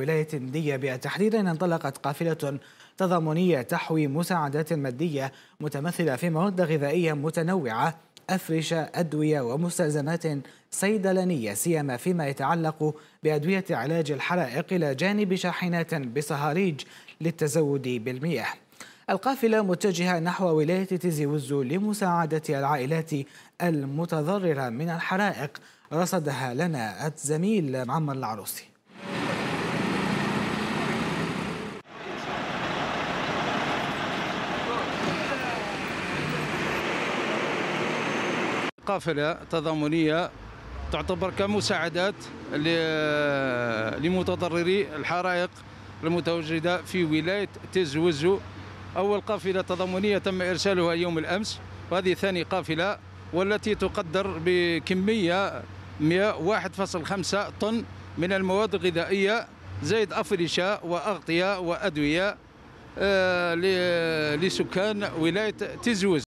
ولاية ديبيا إن انطلقت قافلة تضامنية تحوي مساعدات مادية متمثلة في مواد غذائية متنوعة أفرشة أدوية ومستلزمات صيدلانية سيما فيما يتعلق بأدوية علاج الحرائق إلى جانب شاحنات بصهاريج للتزود بالمياه القافلة متجهة نحو ولاية تيزي وزو لمساعدة العائلات المتضررة من الحرائق رصدها لنا الزميل معمر العروسي قافله تضامنيه تعتبر كمساعدات لمتضرري الحرائق المتواجده في ولايه تزوزو اول قافله تضامنيه تم ارسالها يوم الامس وهذه ثاني قافله والتي تقدر بكميه 101.5 طن من المواد الغذائيه زائد افرشه واغطيه وادويه آه، لسكان ولايه تزوز